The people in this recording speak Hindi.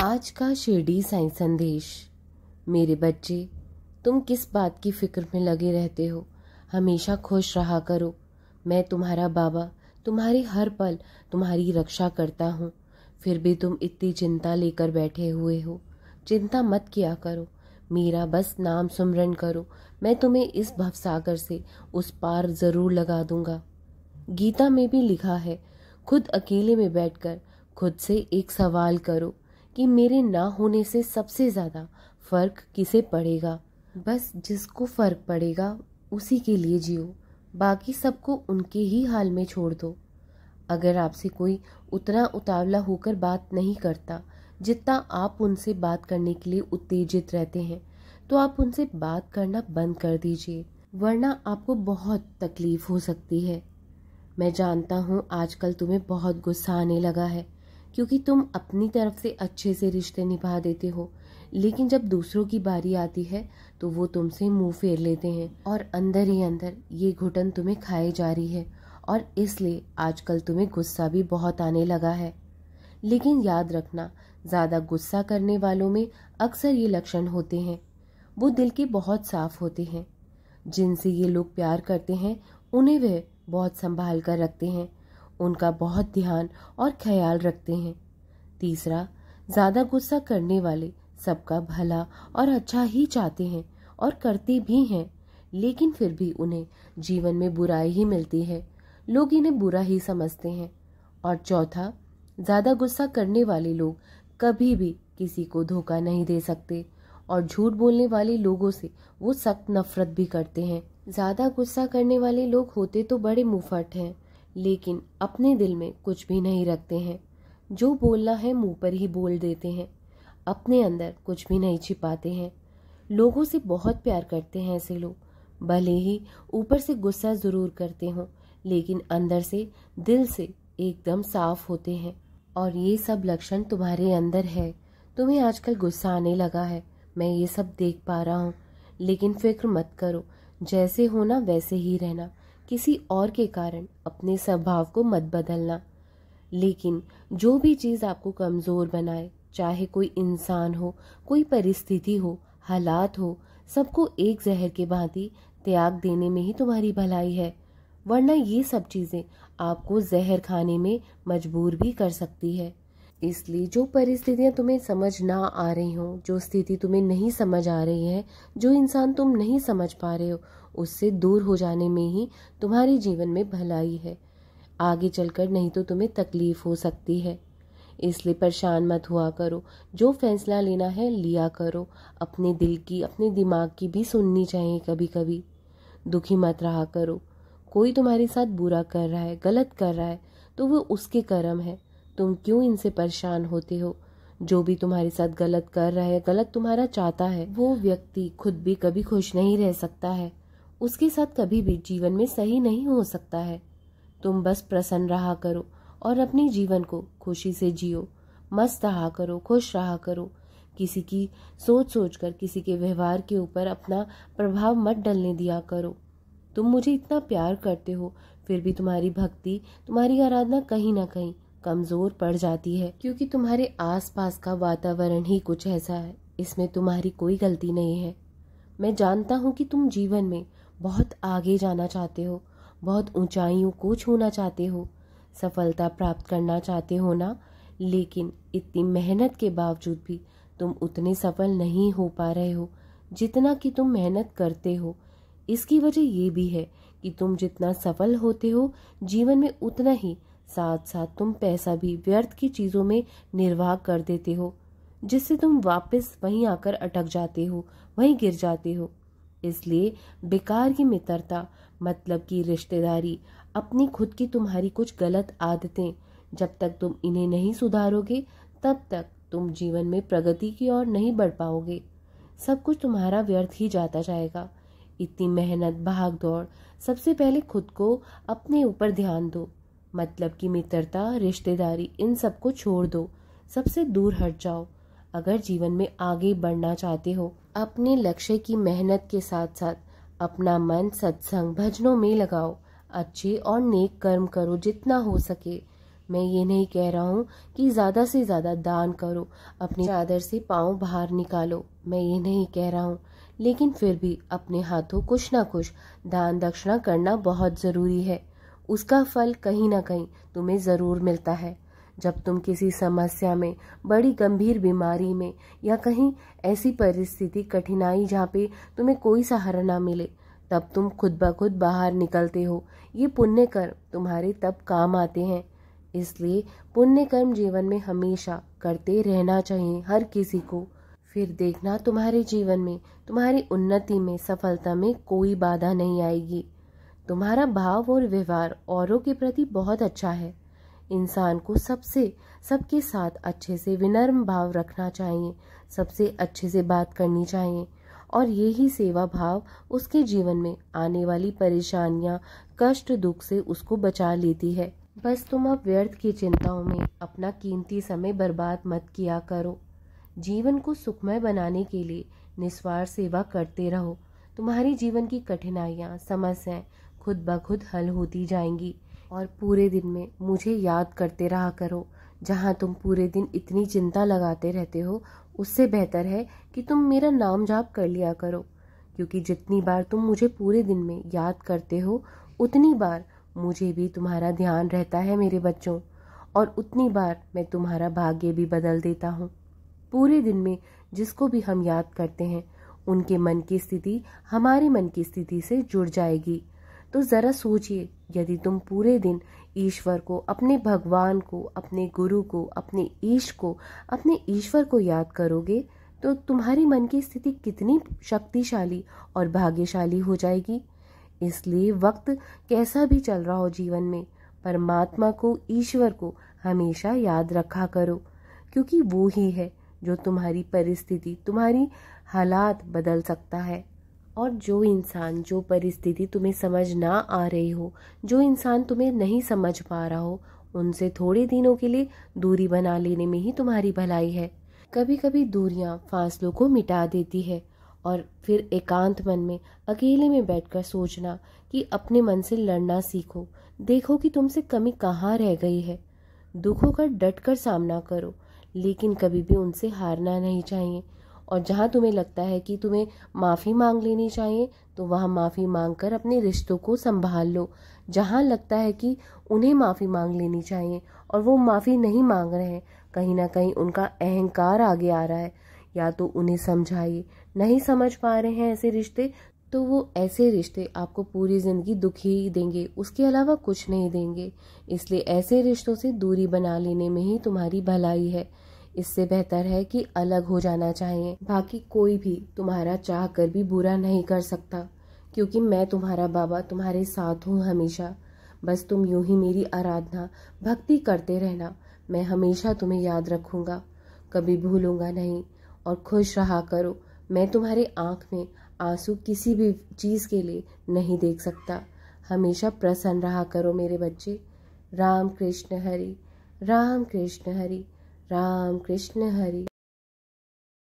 आज का शिरडी साई संदेश मेरे बच्चे तुम किस बात की फिक्र में लगे रहते हो हमेशा खुश रहा करो मैं तुम्हारा बाबा तुम्हारे हर पल तुम्हारी रक्षा करता हूँ फिर भी तुम इतनी चिंता लेकर बैठे हुए हो चिंता मत किया करो मेरा बस नाम सुमरन करो मैं तुम्हें इस भवसागर से उस पार ज़रूर लगा दूंगा गीता में भी लिखा है खुद अकेले में बैठकर खुद से एक सवाल करो कि मेरे ना होने से सबसे ज़्यादा फ़र्क किसे पड़ेगा बस जिसको फ़र्क पड़ेगा उसी के लिए जियो बाकी सबको उनके ही हाल में छोड़ दो अगर आपसे कोई उतना उतावला होकर बात नहीं करता जितना आप उनसे बात करने के लिए उत्तेजित रहते हैं तो आप उनसे बात करना बंद कर दीजिए वरना आपको बहुत तकलीफ़ हो सकती है मैं जानता हूँ आजकल तुम्हें बहुत गुस्सा आने लगा है क्योंकि तुम अपनी तरफ से अच्छे से रिश्ते निभा देते हो लेकिन जब दूसरों की बारी आती है तो वो तुमसे मुंह फेर लेते हैं और अंदर ही अंदर ये घुटन तुम्हें खाए जा रही है और इसलिए आजकल तुम्हें गुस्सा भी बहुत आने लगा है लेकिन याद रखना ज़्यादा गुस्सा करने वालों में अक्सर ये लक्षण होते हैं वो दिल के बहुत साफ होते हैं जिनसे ये लोग प्यार करते हैं उन्हें वह बहुत संभाल कर रखते हैं उनका बहुत ध्यान और ख्याल रखते हैं तीसरा ज़्यादा गुस्सा करने वाले सबका भला और अच्छा ही चाहते हैं और करते भी हैं लेकिन फिर भी उन्हें जीवन में बुराई ही मिलती है लोग इन्हें बुरा ही समझते हैं और चौथा ज़्यादा गुस्सा करने वाले लोग कभी भी किसी को धोखा नहीं दे सकते और झूठ बोलने वाले लोगों से वो सख्त नफरत भी करते हैं ज़्यादा गुस्सा करने वाले लोग होते तो बड़े मुफट हैं लेकिन अपने दिल में कुछ भी नहीं रखते हैं जो बोलना है मुंह पर ही बोल देते हैं अपने अंदर कुछ भी नहीं छिपाते हैं लोगों से बहुत प्यार करते हैं ऐसे लोग भले ही ऊपर से गुस्सा ज़रूर करते हों लेकिन अंदर से दिल से एकदम साफ होते हैं और ये सब लक्षण तुम्हारे अंदर है तुम्हें आजकल गुस्सा आने लगा है मैं ये सब देख पा रहा हूँ लेकिन फिक्र मत करो जैसे होना वैसे ही रहना किसी और के कारण अपने स्वभाव को मत बदलना लेकिन जो भी चीज़ आपको कमज़ोर बनाए चाहे कोई इंसान हो कोई परिस्थिति हो हालात हो सबको एक जहर के भांति त्याग देने में ही तुम्हारी भलाई है वरना ये सब चीज़ें आपको जहर खाने में मजबूर भी कर सकती है इसलिए जो परिस्थितियाँ तुम्हें समझ ना आ रही हों जो स्थिति तुम्हें नहीं समझ आ रही है जो इंसान तुम नहीं समझ पा रहे हो उससे दूर हो जाने में ही तुम्हारे जीवन में भलाई है आगे चलकर नहीं तो तुम्हें तकलीफ हो सकती है इसलिए परेशान मत हुआ करो जो फैसला लेना है लिया करो अपने दिल की अपने दिमाग की भी सुननी चाहिए कभी कभी दुखी मत रहा करो कोई तुम्हारे साथ बुरा कर रहा है गलत कर रहा है तो वो उसके कर्म है तुम क्यों इनसे परेशान होते हो जो भी तुम्हारे साथ गलत कर रहा है गलत तुम्हारा चाहता है वो व्यक्ति खुद भी कभी खुश नहीं रह सकता है उसके साथ कभी भी जीवन में सही नहीं हो सकता है तुम बस प्रसन्न रहा करो और अपने जीवन को खुशी से जियो मस्त रहा करो खुश रहा करो किसी की सोच सोच कर किसी के व्यवहार के ऊपर अपना प्रभाव मत डलने दिया करो तुम मुझे इतना प्यार करते हो फिर भी तुम्हारी भक्ति तुम्हारी आराधना कहीं ना कहीं कमज़ोर पड़ जाती है क्योंकि तुम्हारे आसपास का वातावरण ही कुछ ऐसा है इसमें तुम्हारी कोई गलती नहीं है मैं जानता हूँ कि तुम जीवन में बहुत आगे जाना चाहते हो बहुत ऊंचाइयों को छूना चाहते हो सफलता प्राप्त करना चाहते हो ना लेकिन इतनी मेहनत के बावजूद भी तुम उतने सफल नहीं हो पा रहे हो जितना कि तुम मेहनत करते हो इसकी वजह ये भी है कि तुम जितना सफल होते हो जीवन में उतना ही साथ साथ तुम पैसा भी व्यर्थ की चीज़ों में निर्वाह कर देते हो जिससे तुम वापस वहीं आकर अटक जाते हो वहीं गिर जाते हो इसलिए बेकार की मित्रता मतलब कि रिश्तेदारी अपनी खुद की तुम्हारी कुछ गलत आदतें जब तक तुम इन्हें नहीं सुधारोगे तब तक तुम जीवन में प्रगति की ओर नहीं बढ़ पाओगे सब कुछ तुम्हारा व्यर्थ ही जाता जाएगा इतनी मेहनत भाग दौड़ सबसे पहले खुद को अपने ऊपर ध्यान दो मतलब कि मित्रता रिश्तेदारी इन सब को छोड़ दो सबसे दूर हट जाओ अगर जीवन में आगे बढ़ना चाहते हो अपने लक्ष्य की मेहनत के साथ साथ अपना मन सत्संग भजनों में लगाओ अच्छे और नेक कर्म करो जितना हो सके मैं ये नहीं कह रहा हूँ कि ज़्यादा से ज़्यादा दान करो अपने चादर से पाँव बाहर निकालो मैं ये नहीं कह रहा हूँ लेकिन फिर भी अपने हाथों कुछ ना कुछ दान दक्षिणा करना बहुत ज़रूरी है उसका फल कहीं ना कहीं तुम्हें ज़रूर मिलता है जब तुम किसी समस्या में बड़ी गंभीर बीमारी में या कहीं ऐसी परिस्थिति कठिनाई जहाँ पे तुम्हें कोई सहारा ना मिले तब तुम खुद ब खुद बाहर निकलते हो ये पुण्य कर्म तुम्हारे तब काम आते हैं इसलिए पुण्य कर्म जीवन में हमेशा करते रहना चाहिए हर किसी को फिर देखना तुम्हारे जीवन में तुम्हारी उन्नति में सफलता में कोई बाधा नहीं आएगी तुम्हारा भाव और व्यवहार औरों के प्रति बहुत अच्छा है इंसान को सबसे सबके साथ अच्छे से विनर्म भाव रखना चाहिए सबसे अच्छे से बात करनी चाहिए और यही सेवा भाव उसके जीवन में आने वाली परेशानियां कष्ट दुख से उसको बचा लेती है बस तुम अब व्यर्थ की चिंताओं में अपना कीमती समय बर्बाद मत किया करो जीवन को सुखमय बनाने के लिए निस्वार्थ सेवा करते रहो तुम्हारी जीवन की कठिनाइयाँ समस्याएं खुद ब खुद हल होती जाएंगी और पूरे दिन में मुझे याद करते रहा करो जहाँ तुम पूरे दिन इतनी चिंता लगाते रहते हो उससे बेहतर है कि तुम मेरा नाम जाप कर लिया करो क्योंकि जितनी बार तुम मुझे पूरे दिन में याद करते हो उतनी बार मुझे भी तुम्हारा ध्यान रहता है मेरे बच्चों और उतनी बार मैं तुम्हारा भाग्य भी बदल देता हूँ पूरे दिन में जिसको भी हम याद करते हैं उनके मन की स्थिति हमारे मन की स्थिति से जुड़ जाएगी तो ज़रा सोचिए यदि तुम पूरे दिन ईश्वर को अपने भगवान को अपने गुरु को अपने ईश को अपने ईश्वर को याद करोगे तो तुम्हारी मन की स्थिति कितनी शक्तिशाली और भाग्यशाली हो जाएगी इसलिए वक्त कैसा भी चल रहा हो जीवन में परमात्मा को ईश्वर को हमेशा याद रखा करो क्योंकि वो ही है जो तुम्हारी परिस्थिति तुम्हारी हालात बदल सकता है और जो इंसान जो परिस्थिति तुम्हें समझ ना आ रही हो जो इंसान तुम्हें नहीं समझ पा रहा हो उनसे थोड़े दिनों के लिए दूरी बना लेने में ही तुम्हारी भलाई है कभी कभी दूरियां फासलों को मिटा देती है और फिर एकांत मन में अकेले में बैठकर सोचना कि अपने मन से लड़ना सीखो देखो कि तुमसे कमी कहाँ रह गई है दुखों का डट कर सामना करो लेकिन कभी भी उनसे हारना नहीं चाहिए और जहाँ तुम्हें लगता है कि तुम्हें माफ़ी मांग लेनी चाहिए तो वहाँ माफ़ी मांग कर अपने रिश्तों को संभाल लो जहाँ लगता है कि उन्हें माफ़ी मांग लेनी चाहिए और वो माफ़ी नहीं मांग रहे हैं कहीं ना कहीं उनका अहंकार आगे आ रहा है या तो उन्हें समझाइए नहीं समझ पा रहे हैं ऐसे रिश्ते तो वो ऐसे रिश्ते आपको पूरी ज़िंदगी दुखी ही देंगे उसके अलावा कुछ नहीं देंगे इसलिए ऐसे रिश्तों से दूरी बना लेने में ही तुम्हारी भलाई है इससे बेहतर है कि अलग हो जाना चाहिए बाकी कोई भी तुम्हारा चाह कर भी बुरा नहीं कर सकता क्योंकि मैं तुम्हारा बाबा तुम्हारे साथ हूँ हमेशा बस तुम यूं ही मेरी आराधना भक्ति करते रहना मैं हमेशा तुम्हें याद रखूँगा कभी भूलूंगा नहीं और खुश रहा करो मैं तुम्हारे आँख में आंसू किसी भी चीज़ के लिए नहीं देख सकता हमेशा प्रसन्न रहा करो मेरे बच्चे राम कृष्ण हरि राम कृष्ण हरि राम कृष्ण हरि